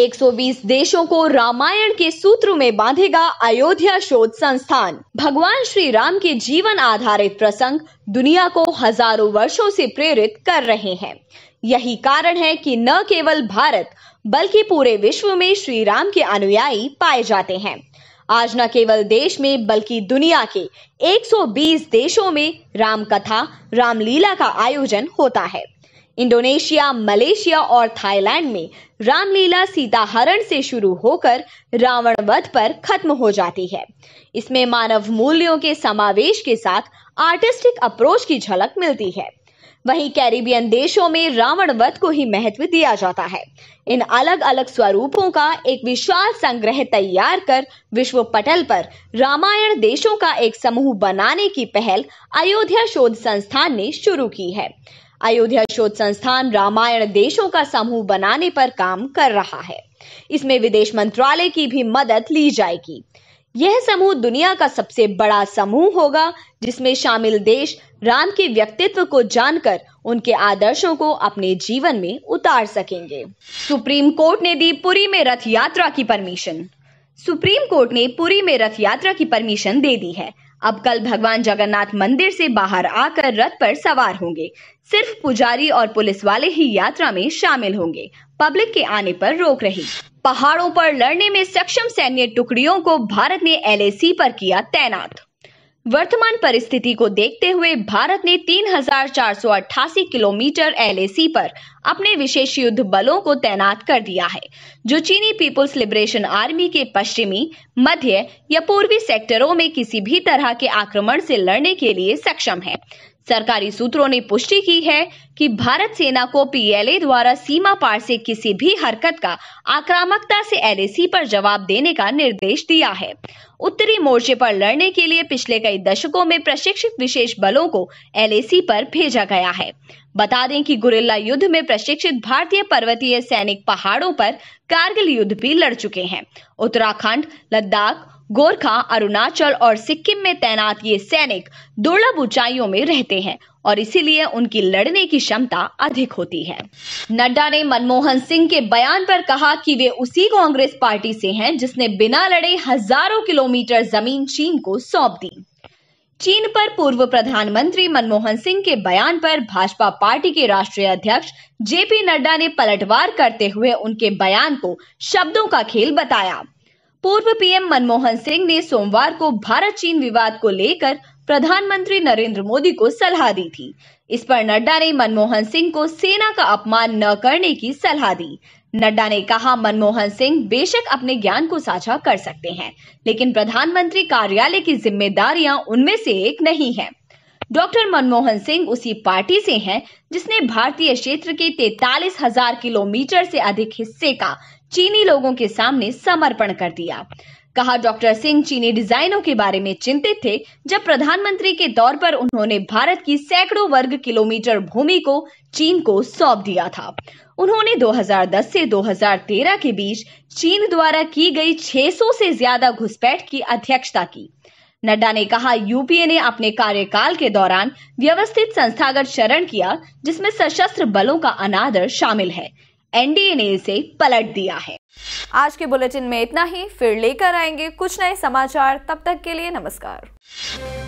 120 देशों को रामायण के सूत्र में बांधेगा अयोध्या शोध संस्थान भगवान श्री राम के जीवन आधारित प्रसंग दुनिया को हजारों वर्षों से प्रेरित कर रहे हैं यही कारण है कि न केवल भारत बल्कि पूरे विश्व में श्री राम के अनुयायी पाए जाते हैं आज न केवल देश में बल्कि दुनिया के 120 देशों में राम कथा रामलीला का आयोजन होता है इंडोनेशिया मलेशिया और थाईलैंड में रामलीला सीताहरण से शुरू होकर रावण वध पर खत्म हो जाती है इसमें मानव मूल्यों के समावेश के साथ आर्टिस्टिक अप्रोच की झलक मिलती है वहीं कैरिबियन देशों में रावण वध को ही महत्व दिया जाता है इन अलग अलग स्वरूपों का एक विशाल संग्रह तैयार कर विश्व पटल पर रामायण देशों का एक समूह बनाने की पहल अयोध्या शोध संस्थान ने शुरू की है अयोध्या शोध संस्थान रामायण देशों का समूह बनाने पर काम कर रहा है इसमें विदेश मंत्रालय की भी मदद ली जाएगी यह समूह दुनिया का सबसे बड़ा समूह होगा जिसमें शामिल देश राम के व्यक्तित्व को जानकर उनके आदर्शों को अपने जीवन में उतार सकेंगे सुप्रीम कोर्ट ने दी पुरी में रथ यात्रा की परमिशन सुप्रीम कोर्ट ने पुरी में रथ यात्रा की परमिशन दे दी है अब कल भगवान जगन्नाथ मंदिर से बाहर आकर रथ पर सवार होंगे सिर्फ पुजारी और पुलिस वाले ही यात्रा में शामिल होंगे पब्लिक के आने पर रोक रही पहाड़ों पर लड़ने में सक्षम सैन्य टुकड़ियों को भारत ने एलएसी पर किया तैनात वर्तमान परिस्थिति को देखते हुए भारत ने 3,488 किलोमीटर एलएसी पर अपने विशेष युद्ध बलों को तैनात कर दिया है जो चीनी पीपुल्स लिबरेशन आर्मी के पश्चिमी मध्य या पूर्वी सेक्टरों में किसी भी तरह के आक्रमण से लड़ने के लिए सक्षम है सरकारी सूत्रों ने पुष्टि की है कि भारत सेना को पीएलए द्वारा सीमा पार से किसी भी हरकत का आक्रामकता से एलएसी पर जवाब देने का निर्देश दिया है उत्तरी मोर्चे पर लड़ने के लिए पिछले कई दशकों में प्रशिक्षित विशेष बलों को एलएसी पर भेजा गया है बता दें कि गुरिल्ला युद्ध में प्रशिक्षित भारतीय पर्वतीय सैनिक पहाड़ों पर कारगिल युद्ध भी लड़ चुके हैं उत्तराखंड लद्दाख गोरखा अरुणाचल और सिक्किम में तैनात ये सैनिक दुर्लभ ऊंचाइयों में रहते हैं और इसीलिए उनकी लड़ने की क्षमता अधिक होती है नड्डा ने मनमोहन सिंह के बयान पर कहा कि वे उसी कांग्रेस पार्टी से हैं जिसने बिना लड़े हजारों किलोमीटर जमीन चीन को सौंप दी चीन पर पूर्व प्रधानमंत्री मनमोहन सिंह के बयान पर भाजपा पार्टी के राष्ट्रीय अध्यक्ष जेपी नड्डा ने पलटवार करते हुए उनके बयान को शब्दों का खेल बताया पूर्व पीएम मनमोहन सिंह ने सोमवार को भारत चीन विवाद को लेकर प्रधानमंत्री नरेंद्र मोदी को सलाह दी थी इस पर नड्डा ने मनमोहन सिंह को सेना का अपमान न करने की सलाह दी नड्डा ने कहा मनमोहन सिंह बेशक अपने ज्ञान को साझा कर सकते हैं लेकिन प्रधानमंत्री कार्यालय की जिम्मेदारियां उनमें से एक नहीं है डॉक्टर मनमोहन सिंह उसी पार्टी से हैं जिसने भारतीय क्षेत्र के तैतालीस हजार किलोमीटर से अधिक हिस्से का चीनी लोगों के सामने समर्पण कर दिया कहा डॉक्टर सिंह चीनी डिजाइनों के बारे में चिंतित थे जब प्रधानमंत्री के तौर पर उन्होंने भारत की सैकड़ों वर्ग किलोमीटर भूमि को चीन को सौंप दिया था उन्होंने 2010 से 2013 के बीच चीन द्वारा की गई 600 से ज्यादा घुसपैठ की अध्यक्षता की नड्डा ने कहा यूपीए ने अपने कार्यकाल के दौरान व्यवस्थित संस्थागत शरण किया जिसमें सशस्त्र बलों का अनादर शामिल है एनडीए ने इसे पलट दिया है आज के बुलेटिन में इतना ही फिर लेकर आएंगे कुछ नए समाचार तब तक के लिए नमस्कार